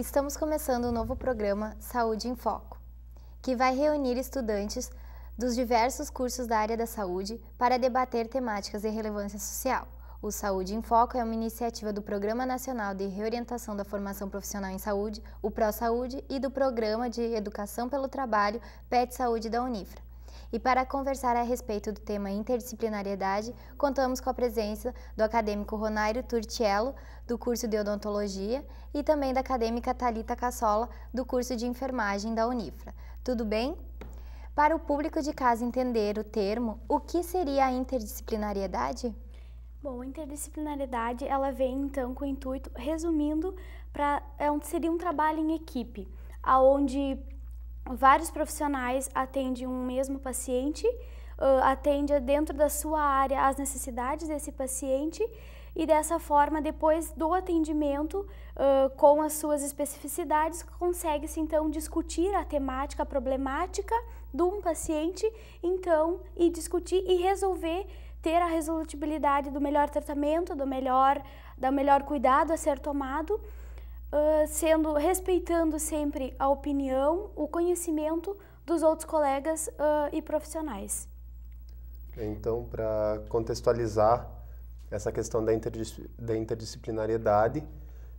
estamos começando o um novo programa Saúde em Foco, que vai reunir estudantes dos diversos cursos da área da saúde para debater temáticas de relevância social. O Saúde em Foco é uma iniciativa do Programa Nacional de Reorientação da Formação Profissional em Saúde, o Pro Saúde, e do Programa de Educação pelo Trabalho PET Saúde da Unifra. E para conversar a respeito do tema interdisciplinariedade, contamos com a presença do acadêmico Ronário Turtiello, do curso de odontologia, e também da acadêmica Talita Cassola, do curso de enfermagem da Unifra. Tudo bem? Para o público de casa entender o termo, o que seria a interdisciplinariedade? Bom, a interdisciplinariedade ela vem então com o intuito, resumindo, pra, é um, seria um trabalho em equipe, aonde vários profissionais atendem um mesmo paciente, uh, atende dentro da sua área as necessidades desse paciente e dessa forma, depois do atendimento, uh, com as suas especificidades, consegue-se então discutir a temática, a problemática de um paciente, então, e discutir e resolver ter a resolutibilidade do melhor tratamento, do melhor, do melhor cuidado a ser tomado uh, sendo respeitando sempre a opinião, o conhecimento dos outros colegas uh, e profissionais. Então, para contextualizar essa questão da, interdis da interdisciplinariedade,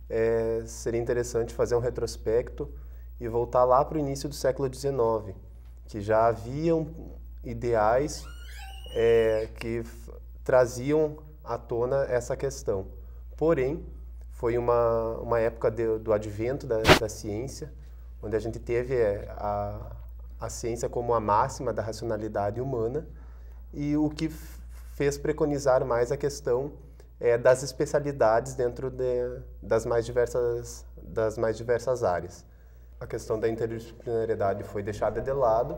é, seria interessante fazer um retrospecto e voltar lá para o início do século XIX, que já haviam ideais é, que traziam à tona essa questão. Porém, foi uma, uma época de, do advento da, da, ciência, onde a gente teve eh, a, a ciência como a máxima da racionalidade humana e o que fez preconizar mais a questão é, das especialidades dentro de, das, mais diversas, das mais diversas áreas. A questão da interdisciplinariedade foi deixada de lado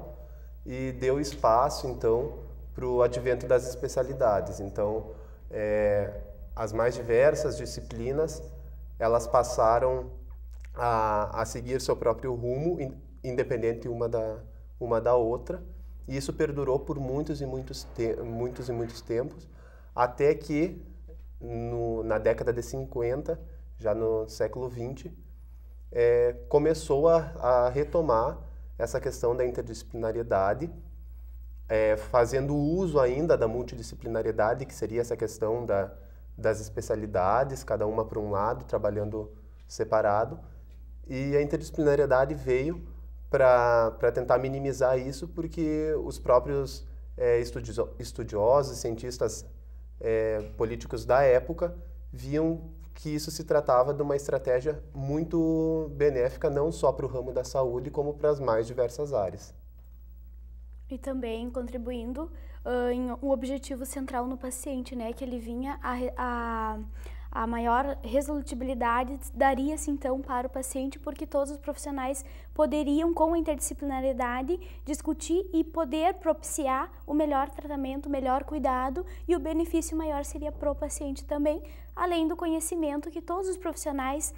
e deu espaço, então, para o advento das especialidades. Então, é, as mais diversas disciplinas elas passaram a, a seguir seu próprio rumo, independente uma da, uma da outra. E isso perdurou por muitos e muitos, te, muitos, e muitos tempos, até que no, na década de 50, já no século 20, é, começou a, a, retomar essa questão da interdisciplinariedade, é, fazendo uso ainda da multidisciplinariedade, que seria essa questão da, das especialidades, cada uma para um lado, trabalhando separado. E a interdisciplinariedade veio para tentar minimizar isso, porque os próprios é, estudiosos, cientistas é, políticos da época viam que isso se tratava de uma estratégia muito benéfica, não só para o ramo da saúde, como para as mais diversas áreas. E também contribuindo uh, em um objetivo central no paciente, né, que ele vinha a, a, a maior resolutibilidade daria-se então para o paciente, porque todos os profissionais poderiam, com interdisciplinaridade, discutir e poder propiciar o melhor tratamento, o melhor cuidado e o benefício maior seria para o paciente também, além do conhecimento que todos os profissionais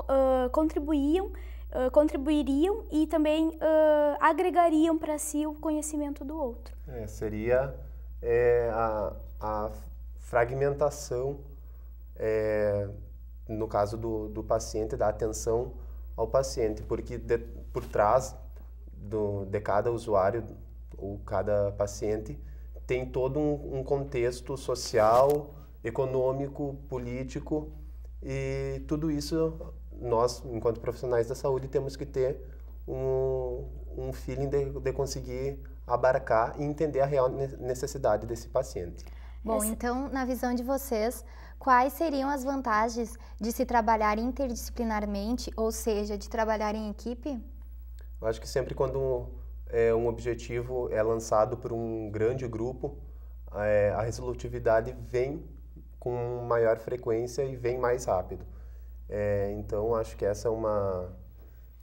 uh, contribuíam eh, contribuiriam e também uh, agregariam para si o conhecimento do outro. É, seria é, a, a, fragmentação, é, no caso do, do paciente, da atenção ao paciente, porque de, por trás do, de cada usuário ou cada paciente tem todo um, um contexto social, econômico, político e tudo isso nós, enquanto profissionais da saúde, temos que ter um, um feeling de, de conseguir abarcar e entender a real necessidade desse paciente. Bom, então, na visão de vocês, quais seriam as vantagens de se trabalhar interdisciplinarmente, ou seja, de trabalhar em equipe? Eu acho que sempre quando é, um objetivo é lançado por um grande grupo, é, a resolutividade vem com maior frequência e vem mais rápido. É, então, acho que essa é uma,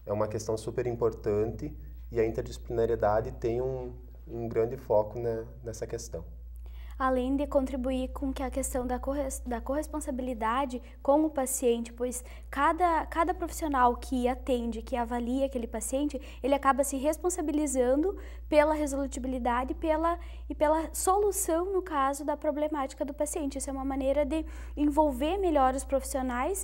é uma questão super importante e a interdisciplinariedade tem um, um grande foco né, nessa questão. Além de contribuir com que a questão da, da corresponsabilidade com o paciente, pois cada, cada profissional que atende, que avalia aquele paciente, ele acaba se responsabilizando pela resolutibilidade pela, e pela solução, no caso, da problemática do paciente. Isso é uma maneira de envolver melhor os profissionais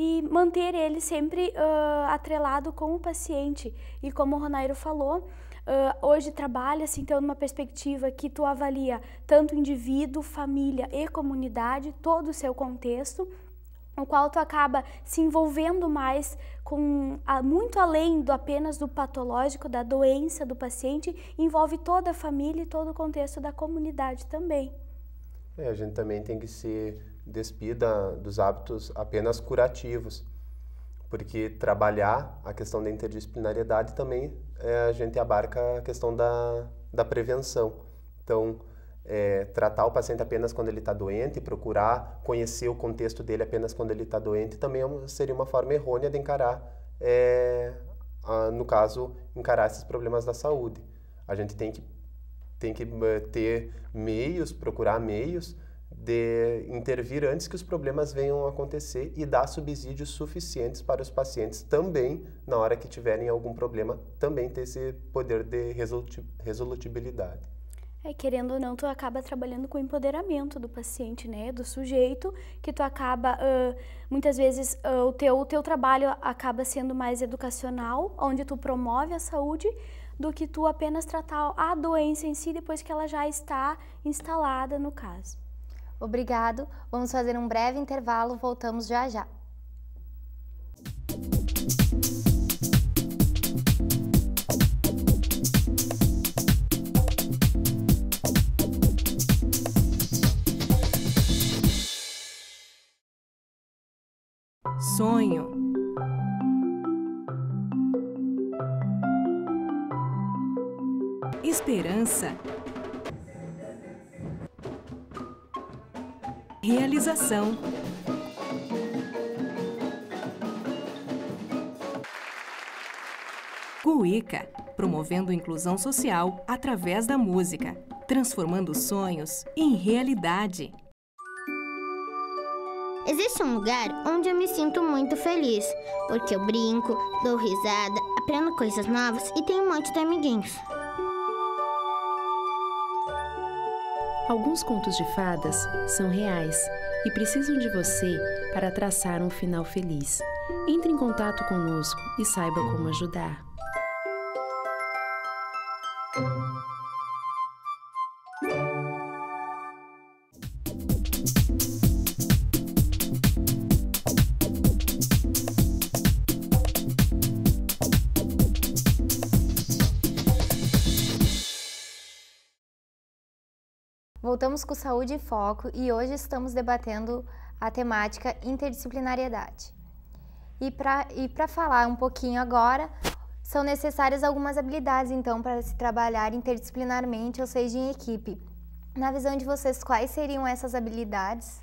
e manter ele sempre uh, atrelado com o paciente. E como o Ronairo falou, uh, hoje trabalha-se assim, então numa perspectiva que tu avalia tanto indivíduo, família e comunidade, todo o seu contexto, no qual tu acaba se envolvendo mais com a, muito além do apenas do patológico, da doença do paciente, envolve toda a família e todo o contexto da comunidade também. É, a gente também tem que ser despida dos hábitos apenas curativos, porque trabalhar a questão da interdisciplinariedade também é, a gente abarca a questão da, da prevenção. Então, é, tratar o paciente apenas quando ele está doente, procurar conhecer o contexto dele apenas quando ele está doente, também é seria uma forma errônea de encarar, é, a, no caso, encarar esses problemas da saúde. A gente tem que, tem que ter meios, procurar meios de intervir antes que os problemas venham a acontecer e dar subsídios suficientes para os pacientes também, na hora que tiverem algum problema, também ter esse poder de resolutibilidade. É, querendo ou não, tu acaba trabalhando com o empoderamento do paciente, né? Do sujeito, que tu acaba, uh, muitas vezes, uh, o, teu, o teu trabalho acaba sendo mais educacional, onde tu promove a saúde, do que tu apenas tratar a doença em si depois que ela já está instalada, no caso. Obrigado. Vamos fazer um breve intervalo, voltamos já já. Sonho. Esperança Realização. Cuica, promovendo inclusão social através da música, transformando sonhos em realidade. Existe um lugar onde eu me sinto muito feliz, porque eu brinco, dou risada, aprendo coisas novas e tenho um monte de amiguinhos. Alguns contos de fadas são reais e precisam de você para traçar um final feliz. Entre em contato conosco e saiba como ajudar. Voltamos com Saúde e Foco e hoje estamos debatendo a temática interdisciplinariedade. E para falar um pouquinho agora, são necessárias algumas habilidades, então, para se trabalhar interdisciplinarmente, ou seja, em equipe. Na visão de vocês, quais seriam essas habilidades?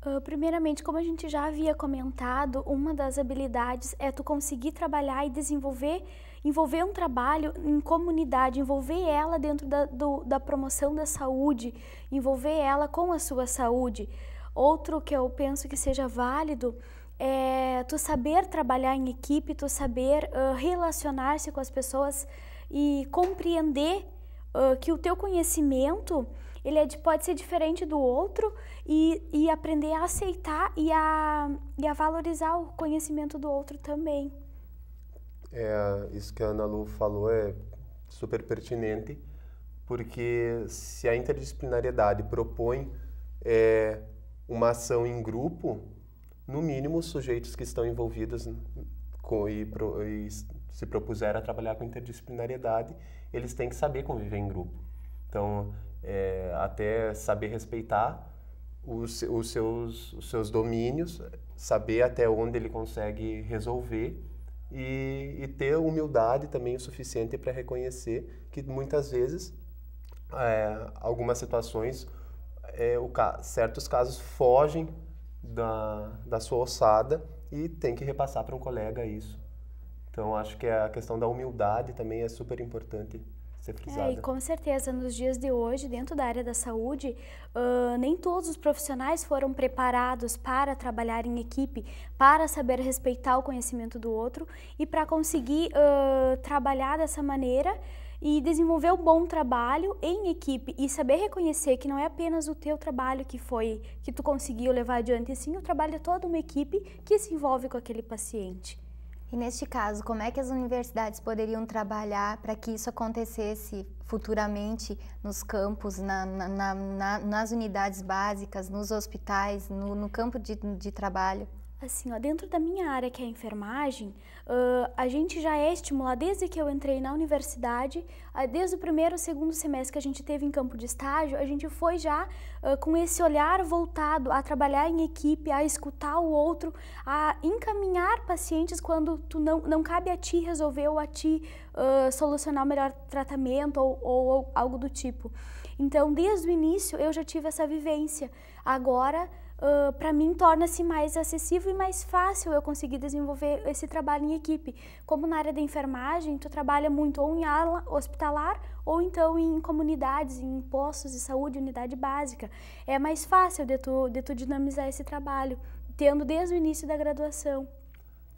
Ah, primeiramente, como a gente já havia comentado, uma das habilidades é tu conseguir trabalhar e desenvolver, envolver um trabalho em comunidade, envolver ela dentro da, do, da promoção da saúde, envolver ela com a sua saúde. Outro que eu penso que seja válido é tu saber trabalhar em equipe, tu saber uh, relacionar-se com as pessoas e compreender uh, que o teu conhecimento ele é de, pode ser diferente do outro e, e aprender a aceitar e a, e a valorizar o conhecimento do outro também. É, isso que a Ana Lu falou é super pertinente, porque se a interdisciplinariedade propõe é, uma ação em grupo, no mínimo os sujeitos que estão envolvidos com, e, pro, e se propuseram a trabalhar com interdisciplinariedade, eles têm que saber conviver em grupo. Então, é, até saber respeitar os, os, seus, os seus domínios, saber até onde ele consegue resolver e, e ter humildade também o suficiente para reconhecer que muitas vezes é, algumas situações, é, o, certos casos fogem da, da sua ossada e tem que repassar para um colega isso. Então, acho que a questão da humildade também é super importante ser frisada. É, e com certeza, nos dias de hoje, dentro da área da saúde, uh, nem todos os profissionais foram preparados para trabalhar em equipe, para saber respeitar o conhecimento do outro e para conseguir uh, trabalhar dessa maneira e desenvolver um bom trabalho em equipe e saber reconhecer que não é apenas o teu trabalho que foi que tu conseguiu levar adiante, sim o trabalho de toda uma equipe que se envolve com aquele paciente. E neste caso, como é que as universidades poderiam trabalhar para que isso acontecesse futuramente nos campos, na, na, na, nas unidades básicas, nos hospitais, no, no campo de, de trabalho? Assim, ó, dentro da minha área, que é a enfermagem, uh, a gente já é estimulado desde que eu entrei na universidade, uh, desde o primeiro ou segundo semestre que a gente teve em campo de estágio, a gente foi já uh, com esse olhar voltado a trabalhar em equipe, a escutar o outro, a encaminhar pacientes quando tu não, não cabe a ti resolver ou a ti solucionar o melhor tratamento ou, ou, ou algo do tipo. Então, desde o início, eu já tive essa vivência. Agora, uh, para mim torna-se mais acessível e mais fácil eu conseguir desenvolver esse trabalho em equipe. Como na área da enfermagem, tu trabalha muito ou em ala hospitalar ou então em comunidades, em postos de saúde, unidade básica. É mais fácil de tu, de tu dinamizar esse trabalho, tendo desde o início da graduação.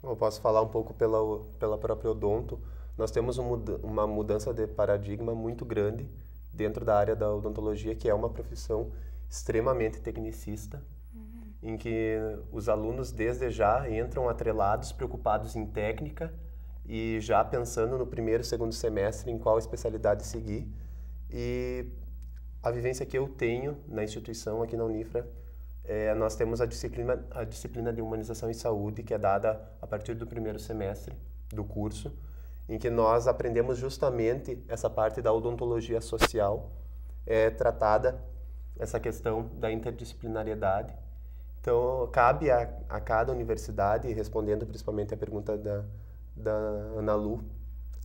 Eu posso falar um pouco pela, pela própria Odonto. Nós temos uma mudança de paradigma muito grande dentro da área da odontologia, que é uma profissão extremamente tecnicista em que os alunos desde já entram atrelados, preocupados em técnica e já pensando no primeiro, segundo semestre em qual especialidade seguir. E a vivência que eu tenho na instituição aqui na Unifra, é, nós temos a disciplina, a disciplina de humanização e saúde que é dada a partir do primeiro semestre do curso, em que nós aprendemos justamente essa parte da odontologia social, é tratada essa questão da interdisciplinariedade então, cabe a, a cada universidade, respondendo principalmente a pergunta da, da Ana Lu,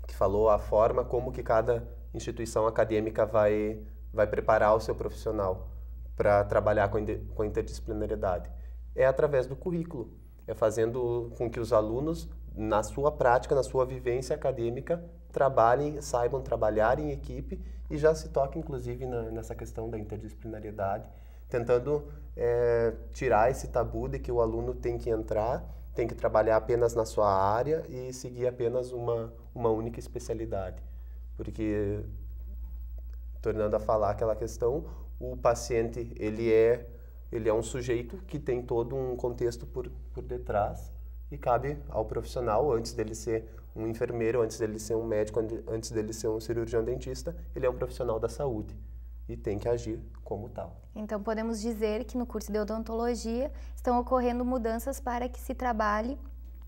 que falou a forma como que cada instituição acadêmica vai, vai preparar o seu profissional para trabalhar com, com interdisciplinariedade. É através do currículo, é fazendo com que os alunos, na sua prática, na sua vivência acadêmica, trabalhem, saibam trabalhar em equipe e já se toque, inclusive, na, nessa questão da interdisciplinariedade tentando é, tirar esse tabu de que o aluno tem que entrar, tem que trabalhar apenas na sua área e seguir apenas uma, uma única especialidade. Porque, tornando a falar aquela questão, o paciente, ele é ele é um sujeito que tem todo um contexto por, por detrás e cabe ao profissional, antes dele ser um enfermeiro, antes dele ser um médico, antes dele ser um cirurgião dentista, ele é um profissional da saúde e tem que agir como tal. Então, podemos dizer que no curso de odontologia estão ocorrendo mudanças para que se trabalhe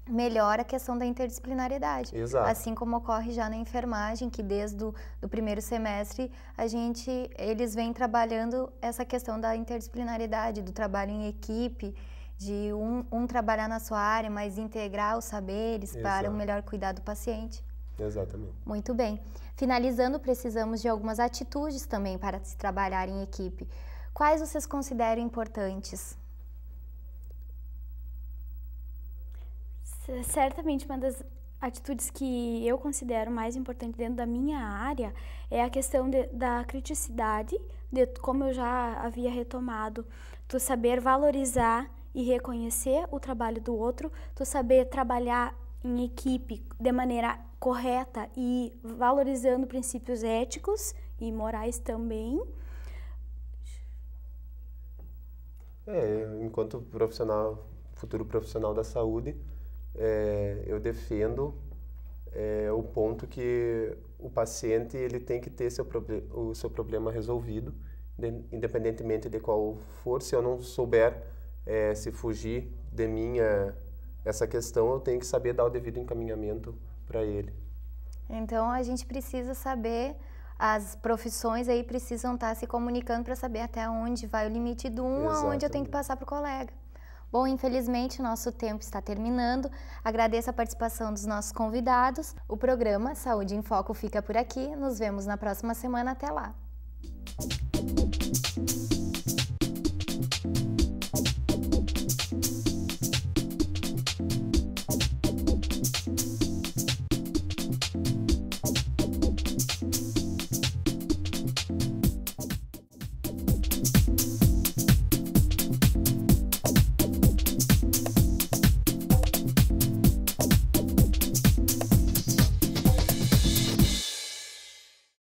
melhor a questão da interdisciplinariedade. Exato. Assim como ocorre já na enfermagem, que desde o do primeiro semestre a gente eles vêm trabalhando essa questão da interdisciplinaridade, do trabalho em equipe, de um, um trabalhar na sua área, mas integrar os saberes Exato. para um melhor cuidar do paciente. Exatamente. Muito bem. Finalizando, precisamos de algumas atitudes também para se trabalhar em equipe. Quais vocês consideram importantes? Certamente uma das atitudes que eu considero mais importante dentro da minha área é a questão de, da criticidade, de, como eu já havia retomado, tu saber valorizar e reconhecer o trabalho do outro, tu saber trabalhar em equipe de maneira correta e valorizando princípios éticos e morais também. É, enquanto profissional, futuro profissional da saúde, é, eu defendo é, o ponto que o paciente ele tem que ter seu o seu problema resolvido, de, independentemente de qual for. Se eu não souber é, se fugir de minha essa questão eu tenho que saber dar o devido encaminhamento para ele. Então a gente precisa saber, as profissões aí precisam estar tá se comunicando para saber até onde vai o limite do um, Exatamente. aonde eu tenho que passar para o colega. Bom, infelizmente nosso tempo está terminando. Agradeço a participação dos nossos convidados. O programa Saúde em Foco fica por aqui. Nos vemos na próxima semana. Até lá.